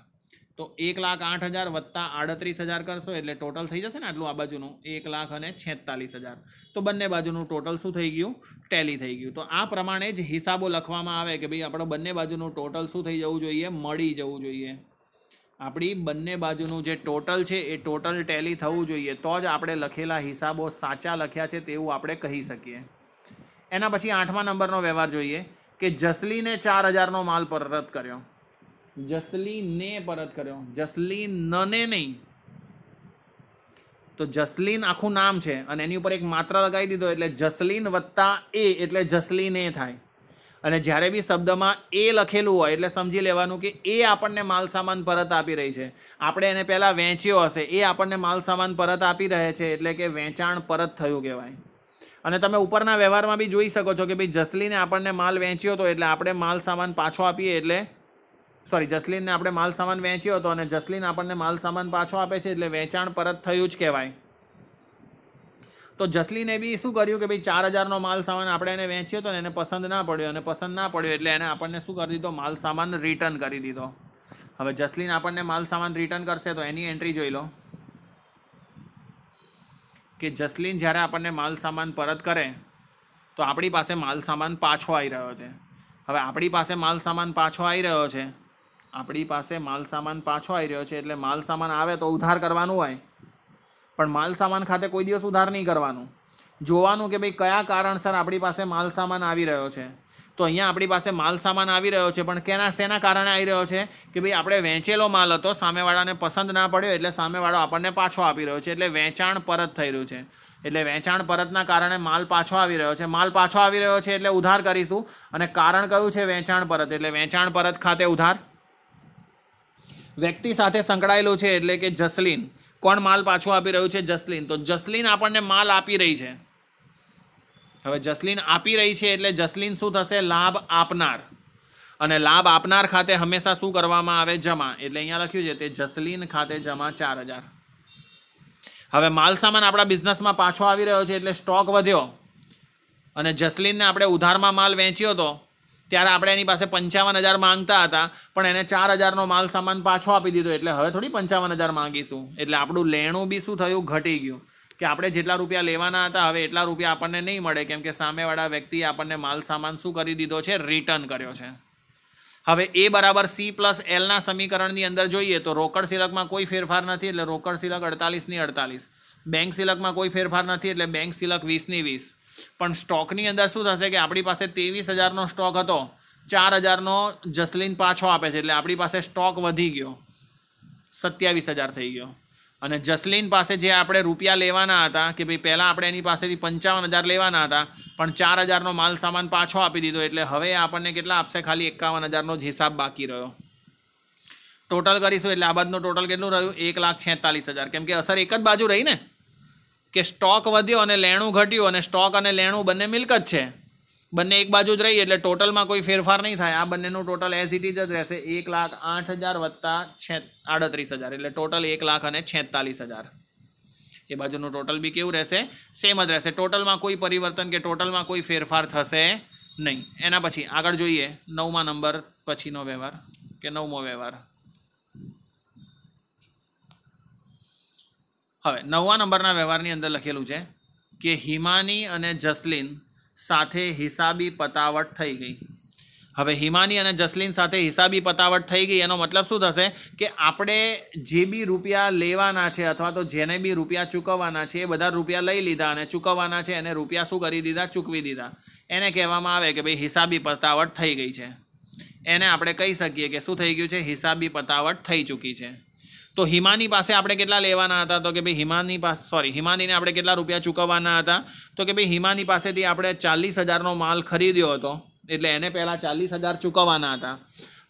તો એક લાખ આઠ હજાર વત્તા આડત્રીસ હજાર કરશો એટલે ટોટલ થઈ જશે ને આટલું આ બાજુનું એક લાખ અને છેતાલીસ હજાર તો બંને બાજુનું ટોટલ શું થઈ ગયું ટેલી થઈ ગયું તો આ પ્રમાણે જ હિસાબો લખવામાં આવે કે ભાઈ આપણો બંને બાજુનું ટોટલ શું થઈ જવું જોઈએ મળી જવું જોઈએ આપણી બંને બાજુનું જે ટોટલ છે એ ટોટલ ટેલી થવું જોઈએ તો જ આપણે લખેલા હિસાબો સાચા લખ્યા છે તેવું આપણે કહી શકીએ એના પછી આઠમા નંબરનો વ્યવહાર જોઈએ કે જસલીને ચાર હજારનો માલ પરત કર્યો જસલીને પરત કર્યો જસલીનને નહીં તો જસલીન આખું નામ છે અને એની ઉપર એક માત્ર લગાવી દીધો એટલે જસલીન વત્તા એ એટલે જસલીન એ થાય અને જ્યારે બી શબ્દમાં એ લખેલું હોય એટલે સમજી લેવાનું કે એ આપણને માલ સામાન પરત આપી રહી છે આપણે એને પહેલાં વેચ્યો હશે એ આપણને માલ સામાન પરત આપી રહે છે એટલે કે વેચાણ પરત થયું કહેવાય અને તમે ઉપરના વ્યવહારમાં બી જોઈ શકો છો કે ભાઈ જસલીને આપણને માલ વેચ્યો હતો એટલે આપણે માલ સામાન પાછો આપીએ એટલે સોરી જસલીનને આપણે માલ સામાન વેચ્યો હતો અને જસલીન આપણને માલ સામાન પાછો આપે છે એટલે વેચાણ પરત થયું જ કહેવાય તો જસલીને બી શું કર્યું કે ભાઈ ચાર હજારનો માલ સામાન આપણે એને વેચ્યો હતો ને એને પસંદ ના પડ્યો અને પસંદ ના પડ્યો એટલે એને આપણને શું કરી દીધો માલ સામાન રિટર્ન કરી દીધો હવે જસલીન આપણને માલ સામાન રિટર્ન કરશે તો એની એન્ટ્રી જોઈ લો કે જસલીન જ્યારે આપણને માલ સામાન પરત કરે તો આપણી પાસે માલ સામાન પાછો આવી રહ્યો છે હવે આપણી પાસે માલ સામાન પાછો આવી રહ્યો છે આપણી પાસે માલ સામાન પાછો આવી રહ્યો છે એટલે માલ સામાન આવે તો ઉધાર કરવાનું હોય પણ માલ સામાન ખાતે કોઈ દિવસ ઉધાર નહીં કરવાનું જોવાનું કે ભાઈ કયા કારણસર આપણી પાસે માલ સામાન આવી રહ્યો છે તો અહીંયા આપણી પાસે માલ સામાન આવી રહ્યો છે પણ કેના શેના કારણે આવી રહ્યો છે કે ભાઈ આપણે વેચેલો માલ હતો સામેવાળાને પસંદ ના પડ્યો એટલે સામેવાળો આપણને પાછો આપી રહ્યો છે એટલે વેચાણ પરત થઈ રહ્યું છે એટલે વેચાણ પરતના કારણે માલ પાછો આવી રહ્યો છે માલ પાછો આવી રહ્યો છે એટલે ઉધાર કરીશું અને કારણ કયું છે વેચાણ પરત એટલે વેચાણ પરત ખાતે ઉધાર વ્યક્તિ સાથે સંકળાયેલો છે એટલે કે જસલીન કોણ માલ પાછો આપી રહ્યું છે જસલીન તો જસલીન આપણને માલ આપી રહી છે હવે જસલીન આપી રહી છે એટલે જસલીન શું થશે લાભ આપનાર અને લાભ આપનાર ખાતે હંમેશા શું કરવામાં આવે જમા એટલે અહીંયા લખ્યું છે તે જસલીન ખાતે જમા ચાર હજાર હવે માલ સામાન આપણા બિઝનેસમાં પાછો આવી રહ્યો છે એટલે સ્ટોક વધ્યો અને જસલીનને આપણે ઉધારમાં માલ વેચ્યો હતો ત્યારે આપણે એની પાસે પંચાવન હજાર માંગતા હતા પણ એને ચાર હજારનો માલ સામાન પાછો આપી દીધો એટલે હવે થોડી પંચાવન હજાર માંગીશું એટલે આપણું લેણું બી શું થયું ઘટી ગયું કે આપણે જેટલા રૂપિયા લેવાના હતા હવે એટલા રૂપિયા આપણને નહીં મળે કેમ કે સામેવાળા વ્યક્તિએ આપણને માલ સામાન શું કરી દીધો છે રિટર્ન કર્યો છે હવે એ બરાબર સી પ્લસ એલના સમીકરણની અંદર જોઈએ તો રોકડ સિલકમાં કોઈ ફેરફાર નથી એટલે રોકડ સિલક અડતાલીસની અડતાલીસ બેંક સિલકમાં કોઈ ફેરફાર નથી એટલે બેંક સિલક વીસની વીસ પણ સ્ટોકની અંદર શું થશે કે આપણી પાસે ત્રેવીસ હજારનો સ્ટોક હતો ચાર હજારનો જસલીન પાછો આપે છે એટલે આપણી પાસે સ્ટોક વધી ગયો સત્યાવીસ હજાર થઈ ગયો અને જસલીન પાસે જે આપણે રૂપિયા લેવાના હતા કે ભાઈ પહેલાં આપણે એની પાસેથી પંચાવન હજાર લેવાના હતા પણ ચાર હજારનો માલ સામાન પાછો આપી દીધો એટલે હવે આપણને કેટલા આપશે ખાલી એકાવન હજારનો જ હિસાબ બાકી રહ્યો ટોટલ કરીશું એટલે આ બાદનો ટોટલ કેટલું રહ્યું એક લાખ છેતાલીસ હજાર કેમ કે અસર એક જ બાજુ રહી ને કે સ્ટોક વધ્યો અને લેણું ઘટ્યું અને સ્ટોક અને લેણું બંને મિલકત છે બંને એક બાજુ જ રહી એટલે ટોટલમાં કોઈ ફેરફાર નહીં થાય આ બંનેનું ટોટલ એઝ ઇટ ઇઝ જ રહેશે એક લાખ આઠ હજાર વત્તા છે આડત્રીસ હજાર એટલે ટોટલ એક લાખ અને છેતાલીસ હજાર એ બાજુનું ટોટલ બી કેવું રહેશે સેમ જ રહેશે ટોટલમાં કોઈ પરિવર્તન કે ટોટલમાં કોઈ ફેરફાર થશે નહીં એના પછી આગળ જોઈએ નવમા નંબર પછીનો વ્યવહાર કે નવમો વ્યવહાર હવે નવવા નંબરના વ્યવહારની અંદર લખેલું છે કે હિમાની અને જસલીન સાથે હિસાબી પતાવટ થઈ ગઈ હવે હિમાની અને જસલીન સાથે હિસાબી પતાવટ થઈ ગઈ એનો મતલબ શું થશે કે આપણે જે બી રૂપિયા લેવાના છે અથવા તો જેને બી રૂપિયા ચૂકવવાના છે એ બધા રૂપિયા લઈ લીધા અને ચૂકવવાના છે એને રૂપિયા શું કરી દીધા ચૂકવી દીધા એને કહેવામાં આવે કે ભાઈ હિસાબી પતાવટ થઈ ગઈ છે એને આપણે કહી શકીએ કે શું થઈ ગયું છે હિસાબી પતાવટ થઈ ચૂકી છે તો હિમાની પાસે આપણે કેટલા લેવાના હતા તો કે ભાઈ હિમાની પાસે સોરી હિમાનીને આપણે કેટલા રૂપિયા ચૂકવવાના હતા તો કે ભાઈ હિમાની પાસેથી આપણે ચાલીસ હજારનો માલ ખરીદ્યો હતો એટલે એને પહેલાં ચાલીસ હજાર ચૂકવવાના હતા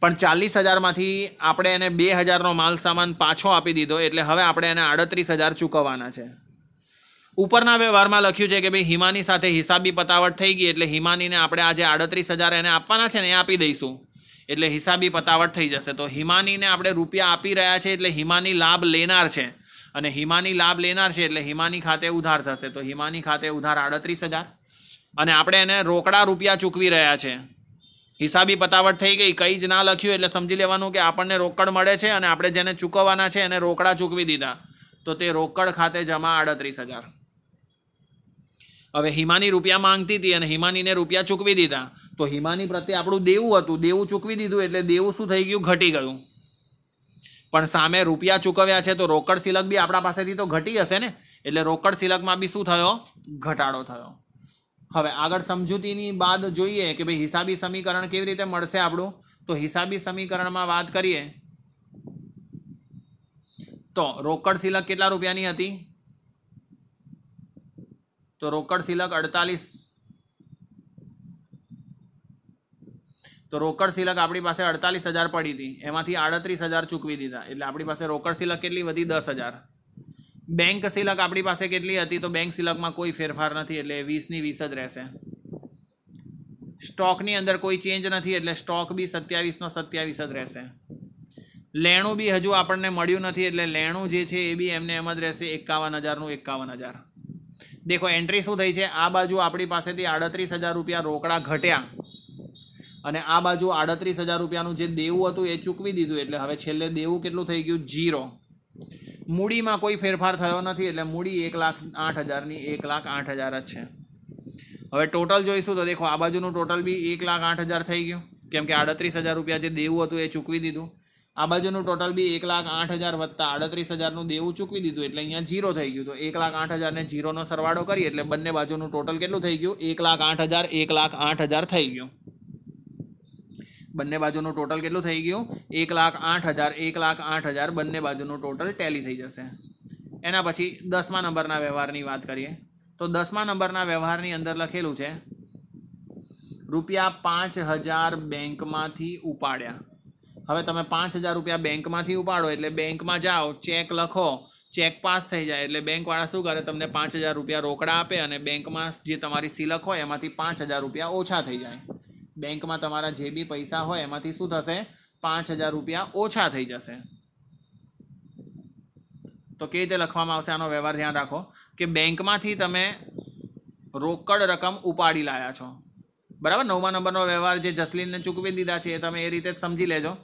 પણ ચાલીસ હજારમાંથી આપણે એને બે હજારનો માલ સામાન પાછો આપી દીધો એટલે હવે આપણે એને આડત્રીસ હજાર ચૂકવવાના છે ઉપરના વ્યવહારમાં લખ્યું છે કે ભાઈ હિમાની સાથે હિસાબી પતાવટ થઈ ગઈ એટલે હિમાનીને આપણે આજે આડત્રીસ હજાર એને આપવાના છે ને એ આપી દઈશું એટલે હિસાબી પતાવટ થઈ જશે તો હિમાનીને આપણે રૂપિયા આપી રહ્યા છે એટલે હિમાની લાભ લેનાર છે અને હિમાની લાભ લેનાર છે એટલે હિમાની ખાતે ઉધાર થશે તો હિમાની ખાતે ઉધાર આડત્રીસ હજાર અને આપણે એને રોકડા રૂપિયા ચૂકવી રહ્યા છે હિસાબી પતાવટ થઈ ગઈ કંઈ જ ના લખ્યું એટલે સમજી લેવાનું કે આપણને રોકડ મળે છે અને આપણે જેને ચૂકવવાના છે એને રોકડા ચૂકવી દીધા તો તે રોકડ ખાતે જમા આડત્રીસ હજાર હવે હિમાની રૂપિયા માંગતી હતી અને હિમાનીને રૂપિયા ચૂકવી દીધા તો હિમાની પ્રત્યે આપણું દેવું હતું દેવું ચૂકવી દીધું એટલે દેવું શું થઈ ગયું ઘટી ગયું પણ સામે રૂપિયા ચૂકવ્યા છે તો રોકડ સિલક બી આપણા પાસેથી તો ઘટી હશે ને એટલે રોકડ સિલકમાં બી શું થયો ઘટાડો થયો હવે આગળ સમજૂતીની બાદ જોઈએ કે ભાઈ હિસાબી સમીકરણ કેવી રીતે મળશે આપણું તો હિસાબી સમીકરણમાં વાત કરીએ તો રોકડ સિલક કેટલા રૂપિયાની હતી તો રોકડ સિલક અડતાલીસ તો રોકડ સિલક આપણી પાસે અડતાલીસ હજાર પડી હતી એમાંથી આડત્રીસ હજાર ચૂકવી દીધા એટલે આપણી પાસે રોકડ સિલક કેટલી વધી દસ હજાર બેંક સિલક આપણી પાસે કેટલી હતી તો બેંક સિલકમાં કોઈ ફેરફાર નથી એટલે વીસની વીસ જ રહેશે સ્ટોકની અંદર કોઈ ચેન્જ નથી એટલે સ્ટોક બી સત્યાવીસનો સત્યાવીસ જ રહેશે લેણું બી હજુ આપણને મળ્યું નથી એટલે લેણું જે છે એ બી એમને એમ જ રહેશે એકાવન હજારનું એકાવન હજાર દેખો એન્ટ્રી શું થઈ છે આ બાજુ આપણી પાસેથી આડત્રીસ હજાર રૂપિયા રોકડા ઘટ્યા અને આ બાજુ આડત્રીસ હજાર રૂપિયાનું જે દેવું હતું એ ચૂકવી દીધું એટલે હવે છેલ્લે દેવું કેટલું થઈ ગયું જીરો મૂડીમાં કોઈ ફેરફાર થયો નથી એટલે મૂડી એક લાખ આઠ હજારની એક લાખ આઠ હજાર જ છે હવે ટોટલ જોઈશું તો દેખો આ બાજુનું ટોટલ બી એક લાખ આઠ હજાર થઈ ગયું કેમ કે આડત્રીસ હજાર રૂપિયા જે દેવું હતું એ ચૂકવી દીધું આ બાજુનું ટોટલ બી એક લાખ આઠ હજાર વત્તા આડત્રીસ હજારનું દેવું ચૂકવી દીધું એટલે અહીંયા જીરો થઈ ગયું તો એક લાખ આઠ હજારને જીરોનો સરવાળો કરીએ એટલે બંને બાજુનું ટોટલ કેટલું થઈ ગયું એક લાખ આઠ હજાર એક લાખ આઠ હજાર થઈ ગયું બંને બાજુનું ટોટલ કેટલું થઈ ગયું એક લાખ આઠ હજાર એક લાખ આઠ હજાર બંને બાજુનું ટોટલ ટેલી થઈ જશે એના પછી દસમા નંબરના વ્યવહારની વાત કરીએ તો દસમા નંબરના વ્યવહારની અંદર લખેલું છે રૂપિયા પાંચ હજાર બેંકમાંથી ઉપાડ્યા હવે તમે પાંચ હજાર રૂપિયા બેંકમાંથી ઉપાડો એટલે બેંકમાં જાઓ ચેક લખો ચેક પાસ થઈ જાય એટલે બેંકવાળા શું કરે તમને પાંચ હજાર રૂપિયા રોકડા આપે અને બેંકમાં જે તમારી સિલક હોય એમાંથી પાંચ હજાર રૂપિયા ઓછા થઈ જાય બેંકમાં તમારા જે બી પૈસા હોય એમાંથી શું થશે પાંચ હજાર રૂપિયા ઓછા થઈ જશે તો કેવી રીતે લખવામાં આવશે આનો વ્યવહાર ધ્યાન રાખો કે બેંકમાંથી તમે રોકડ રકમ ઉપાડી લાયા છો બરાબર નવમા નંબરનો વ્યવહાર જે જસલીનને ચૂકવી દીધા છે એ તમે એ રીતે જ સમજી લેજો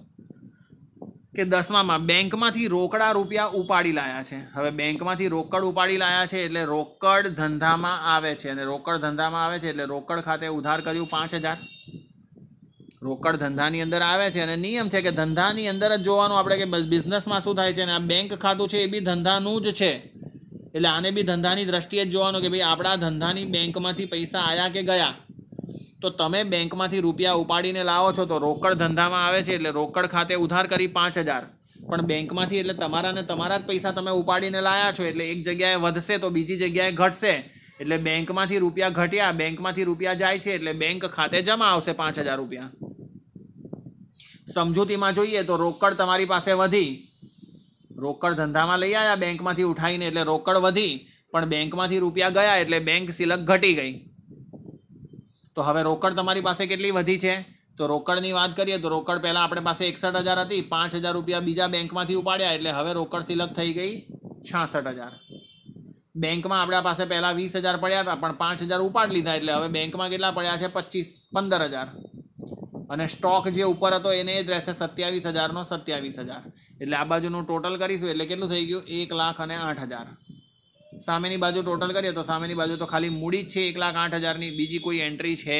કે દસમામાં બેંકમાંથી રોકડા રૂપિયા ઉપાડી લાયા છે હવે બેંકમાંથી રોકડ ઉપાડી લાયા છે એટલે રોકડ ધંધામાં આવે છે અને રોકડ ધંધામાં આવે છે એટલે રોકડ ખાતે ઉધાર કર્યું પાંચ હજાર રોકડ ધંધાની અંદર આવે છે અને નિયમ છે કે ધંધાની અંદર જ જોવાનું આપણે કે બિઝનેસમાં શું થાય છે અને આ બેંક ખાતું છે એ બી ધંધાનું જ છે એટલે આને બી ધંધાની દ્રષ્ટિએ જ જોવાનું કે ભાઈ આપણા ધંધાની બેંકમાંથી પૈસા આવ્યા કે ગયા તો તમે બેંકમાંથી રૂપિયા ઉપાડીને લાવો છો તો રોકડ ધંધામાં આવે છે એટલે રોકડ ખાતે ઉધાર કરી પાંચ હજાર પણ બેંકમાંથી એટલે તમારા ને તમારા જ પૈસા તમે ઉપાડીને લાયા છો એટલે એક જગ્યાએ વધશે તો બીજી જગ્યાએ ઘટશે એટલે બેંકમાંથી રૂપિયા ઘટ્યા બેંકમાંથી રૂપિયા જાય છે એટલે બેંક ખાતે જમા આવશે પાંચ હજાર રૂપિયા સમજૂતીમાં જોઈએ તો રોકડ તમારી પાસે વધી રોકડ ધંધામાં લઈ આવ્યા બેંકમાંથી ઉઠાવીને એટલે રોકડ વધી પણ બેંકમાંથી રૂપિયા ગયા એટલે બેંક સિલક ઘટી ગઈ તો હવે રોકડ તમારી પાસે કેટલી વધી છે તો રોકડની વાત કરીએ તો રોકડ પહેલાં આપણે પાસે એકસઠ હજાર હતી પાંચ હજાર રૂપિયા બીજા બેંકમાંથી ઉપાડ્યા એટલે હવે રોકડ સિલક થઈ ગઈ છાસઠ હજાર બેંકમાં આપણા પાસે પહેલાં વીસ હજાર પડ્યા હતા પણ પાંચ હજાર ઉપાડ લીધા એટલે હવે બેંકમાં કેટલા પડ્યા છે પચીસ પંદર હજાર અને સ્ટોક જે ઉપર હતો એને જ રહેશે સત્યાવીસ હજારનો સત્યાવીસ હજાર એટલે આ બાજુનું ટોટલ કરીશું એટલે કેટલું થઈ ગયું એક લાખ અને આઠ હજાર સામેની બાજુ ટોટલ કરીએ તો સામેની બાજુ તો ખાલી મૂડી છે એક લાખ આઠ હજારની બીજી કોઈ એન્ટ્રી છે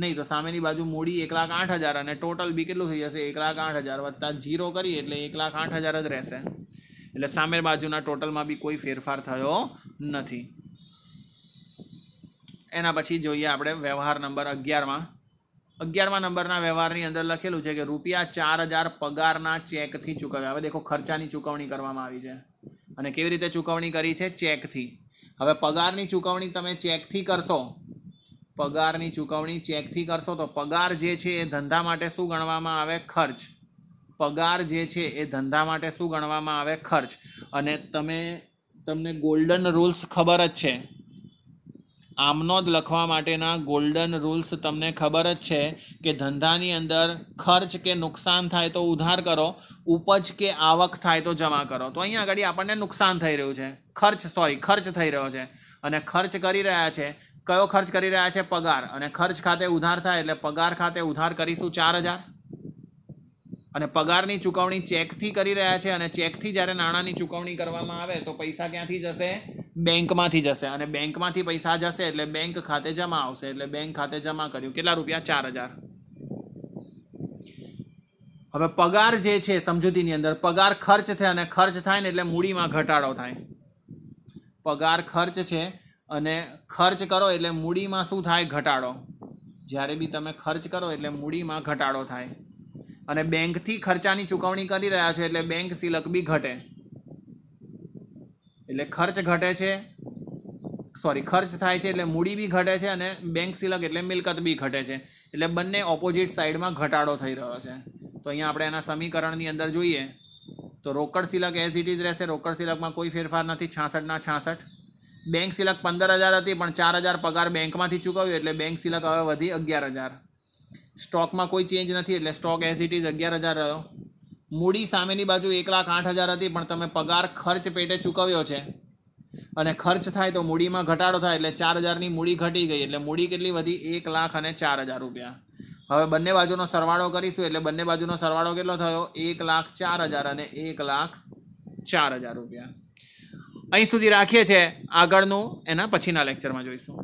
નહીં તો સામેની બાજુ મૂડી એક લાખ આઠ હજાર અને ટોટલ બી કેટલું થઈ જશે એક લાખ આઠ હજાર વત્તા જીરો કરીએ એટલે એક લાખ આઠ હજાર જ રહેશે એટલે સામે બાજુના ટોટલમાં બી કોઈ ફેરફાર થયો નથી એના પછી જોઈએ આપણે વ્યવહાર નંબર અગિયારમાં અગિયારમાં નંબરના વ્યવહારની અંદર લખેલું છે કે રૂપિયા ચાર હજાર પગારના ચેકથી ચૂકવ્યા હવે દેખો ખર્ચાની ચૂકવણી કરવામાં આવી છે અને કેવી રીતે ચૂકવણી કરી છે ચેકથી હવે પગારની ચૂકવણી તમે ચેકથી કરશો પગારની ચૂકવણી ચેકથી કરશો તો પગાર જે છે એ ધંધા માટે શું ગણવામાં આવે ખર્ચ પગાર જે છે એ ધંધા માટે શું ગણવામાં આવે ખર્ચ અને તમે તમને ગોલ્ડન રૂલ્સ ખબર જ છે આમનો જ લખવા માટેના ગોલ્ડન રૂલ્સ તમને ખબર જ છે કે ધંધાની અંદર ખર્ચ કે નુકસાન થાય તો ઉધાર કરો ઉપજ કે આવક થાય તો જમા કરો તો અહીંયા આગળ આપણને નુકસાન થઈ રહ્યું છે ખર્ચ સોરી ખર્ચ થઈ રહ્યો છે અને ખર્ચ કરી રહ્યા છે કયો ખર્ચ કરી રહ્યા છે પગાર અને ખર્ચ ખાતે ઉધાર થાય એટલે પગાર ખાતે ઉધાર કરીશું ચાર હજાર અને પગારની ચૂકવણી ચેકથી કરી રહ્યા છે અને ચેકથી જ્યારે નાણાંની ચૂકવણી કરવામાં આવે તો પૈસા ક્યાંથી જશે બેંકમાંથી જશે અને બેંકમાંથી પૈસા જશે એટલે બેંક ખાતે જમા આવશે એટલે બેંક ખાતે જમા કર્યું કેટલા રૂપિયા ચાર હજાર હવે પગાર જે છે સમજૂતીની અંદર પગાર ખર્ચ થાય અને ખર્ચ થાય ને એટલે મૂડીમાં ઘટાડો થાય પગાર ખર્ચ છે અને ખર્ચ કરો એટલે મૂડીમાં શું થાય ઘટાડો જ્યારે બી તમે ખર્ચ કરો એટલે મૂડીમાં ઘટાડો થાય અને બેંકથી ખર્ચાની ચૂકવણી કરી રહ્યા છો એટલે બેંક સિલક બી ઘટે એટલે ખર્ચ ઘટે છે સોરી ખર્ચ થાય છે એટલે મૂડી બી ઘટે છે અને બેંક સિલક એટલે મિલકત બી ઘટે છે એટલે બંને ઓપોઝિટ સાઈડમાં ઘટાડો થઈ રહ્યો છે તો અહીંયા આપણે એના સમીકરણની અંદર જોઈએ તો રોકડ સિલક એઝ ઇટ ઇઝ રહેશે રોકડ સિલકમાં કોઈ ફેરફાર નથી છાસઠના છાસઠ બેંક સિલક પંદર હજાર હતી પણ ચાર હજાર પગાર બેંકમાંથી ચૂકવ્યું એટલે બેંક સિલક હવે વધી અગિયાર હજાર સ્ટોકમાં કોઈ ચેન્જ નથી એટલે સ્ટોક એઝ ઇટ ઇઝ અગિયાર હજાર રહ્યો મૂડી સામેની બાજુ એક લાખ આઠ હજાર હતી પણ તમે પગાર ખર્ચ પેટે ચૂકવ્યો છે અને ખર્ચ થાય તો મૂડીમાં ઘટાડો થાય એટલે ચાર હજારની મૂડી ઘટી ગઈ એટલે મૂડી કેટલી વધી એક લાખ અને ચાર હજાર રૂપિયા હવે બંને બાજુનો સરવાળો કરીશું એટલે બંને બાજુનો સરવાળો કેટલો થયો એક લાખ ચાર હજાર અને એક લાખ ચાર હજાર રૂપિયા અહીં સુધી રાખીએ છીએ આગળનું એના પછીના લેક્ચરમાં જોઈશું